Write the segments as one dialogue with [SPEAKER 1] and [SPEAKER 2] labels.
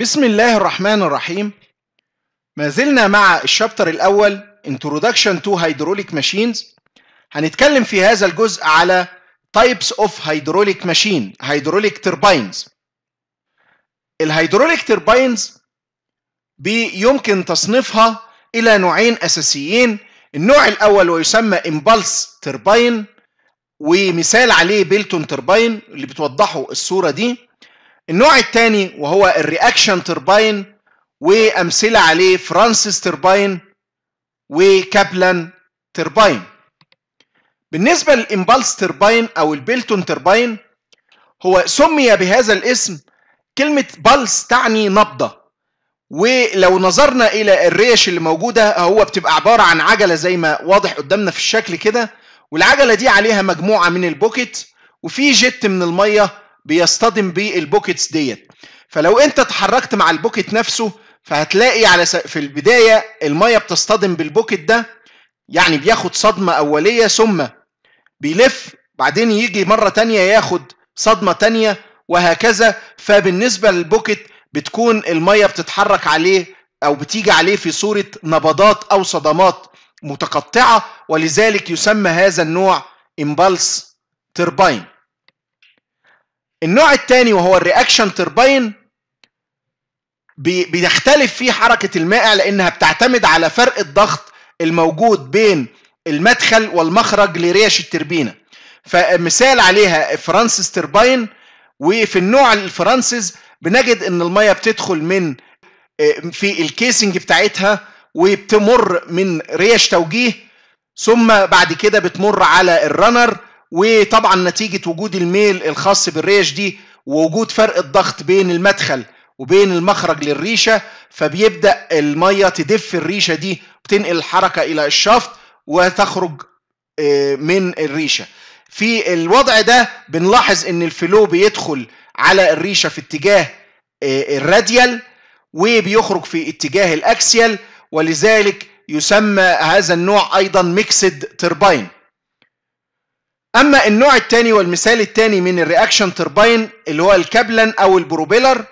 [SPEAKER 1] بسم الله الرحمن الرحيم ما زلنا مع الشابتر الأول Introduction to Hydraulic Machines هنتكلم في هذا الجزء على Types of Hydraulic Machine Hydraulic Turbines الهيدروليك تيربينز بيمكن تصنيفها إلى نوعين أساسيين النوع الأول ويسمى إمبالس تيربين ومثال عليه بيلتون تيربين اللي بتوضحه الصورة دي النوع الثاني وهو الرياكشن ترباين وامثله عليه فرانسيس ترباين وكابلان ترباين بالنسبه للامبالس ترباين او البيلتون ترباين هو سمي بهذا الاسم كلمه بالس تعني نبضه ولو نظرنا الى الريش اللي موجوده هو بتبقى عباره عن عجله زي ما واضح قدامنا في الشكل كده والعجله دي عليها مجموعه من البوكيت وفي جت من الميه بيصطدم بيه البوكتس ديت فلو انت اتحركت مع البوكت نفسه فهتلاقي على س... في البدايه الميه بتصطدم بالبوكت ده يعني بياخد صدمه اوليه ثم بيلف بعدين يجي مره تانية ياخد صدمه تانية وهكذا فبالنسبه للبوكت بتكون الميه بتتحرك عليه او بتيجي عليه في صوره نبضات او صدمات متقطعه ولذلك يسمى هذا النوع امبلس تربين النوع الثاني وهو الرياكشن تربين بيختلف فيه حركه المائع لانها بتعتمد على فرق الضغط الموجود بين المدخل والمخرج لريش التربينه فمثال عليها فرانسيس تربين وفي النوع الفرانسيس بنجد ان الميه بتدخل من آه، في الكيسنج بتاعتها وبتمر من ريش توجيه ثم بعد كده بتمر على الرنر وطبعا نتيجة وجود الميل الخاص بالريش دي ووجود فرق الضغط بين المدخل وبين المخرج للريشة فبيبدأ المية تدف الريشة دي وتنقل الحركة إلى الشافت وتخرج آه، من الريشة في الوضع ده بنلاحظ ان الفلو بيدخل على الريشة في اتجاه آه، الراديال وبيخرج في اتجاه الاكسيال ولذلك يسمى هذا النوع ايضا ميكسد تربين اما النوع الثاني والمثال الثاني من الرياكشن تربين اللي هو الكابلن او البروبيلر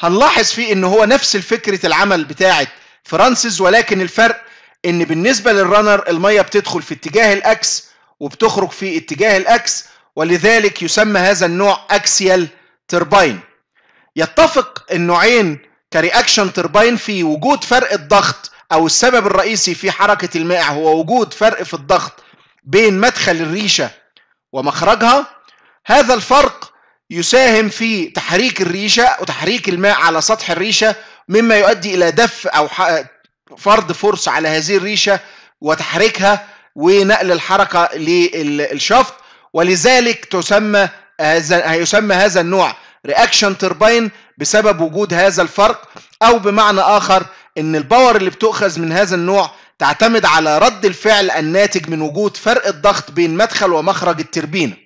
[SPEAKER 1] هنلاحظ فيه ان هو نفس فكره العمل بتاعه فرانسيس ولكن الفرق ان بالنسبه للرنر الميه بتدخل في اتجاه الاكس وبتخرج في اتجاه الاكس ولذلك يسمى هذا النوع اكسيال تربين يتفق النوعين كرياكشن تربين في وجود فرق الضغط او السبب الرئيسي في حركه المائع هو وجود فرق في الضغط بين مدخل الريشه ومخرجها هذا الفرق يساهم في تحريك الريشة وتحريك الماء على سطح الريشة مما يؤدي إلى دف أو فرض فرص على هذه الريشة وتحريكها ونقل الحركة للشفط ولذلك تسمى هذا هيسمى هذا النوع رياكشن تربين بسبب وجود هذا الفرق أو بمعنى آخر إن الباور اللي بتؤخذ من هذا النوع تعتمد على رد الفعل الناتج من وجود فرق الضغط بين مدخل ومخرج التربينة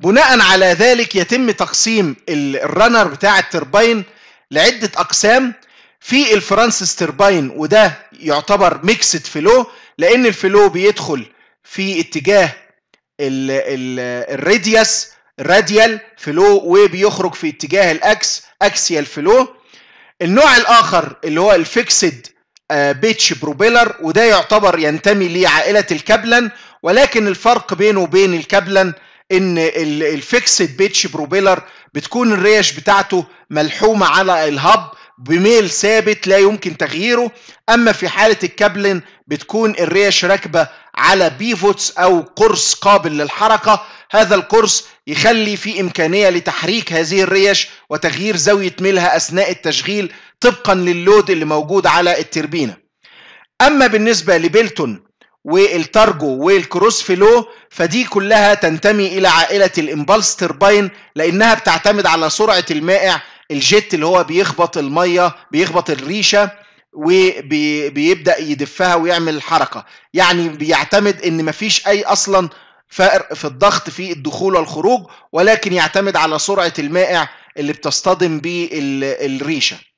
[SPEAKER 1] بناء على ذلك يتم تقسيم الرنر بتاع التربين لعدة أقسام في الفرانسيس تربين وده يعتبر ميكسد فلو لأن الفلو بيدخل في اتجاه ال ال الراديوس راديال فلو وبيخرج في اتجاه الأكس أكسيال فلو النوع الآخر اللي هو الفيكسد آه، بيتش بروبيلر وده يعتبر ينتمي لعائلة الكابلن ولكن الفرق بينه وبين الكابلن ان الفيكسد بيتش بروبيلر بتكون الريش بتاعته ملحومة على الهب بميل ثابت لا يمكن تغييره اما في حالة الكابلن بتكون الريش راكبة على بيفوتس او قرص قابل للحركة هذا القرص يخلي في إمكانية لتحريك هذه الريش وتغيير زاوية ميلها أثناء التشغيل طبقا للود اللي موجود على التربينة أما بالنسبة لبيلتون والتارجو والكروس فلو فدي كلها تنتمي إلى عائلة الإمبالس تربين لأنها بتعتمد على سرعة المائع الجيت اللي هو بيخبط المية بيخبط الريشة وبيبدا يدفها ويعمل الحركه يعني بيعتمد ان مفيش اي اصلا فرق في الضغط في الدخول والخروج ولكن يعتمد على سرعة المائع اللي بتصطدم بالريشة. الريشة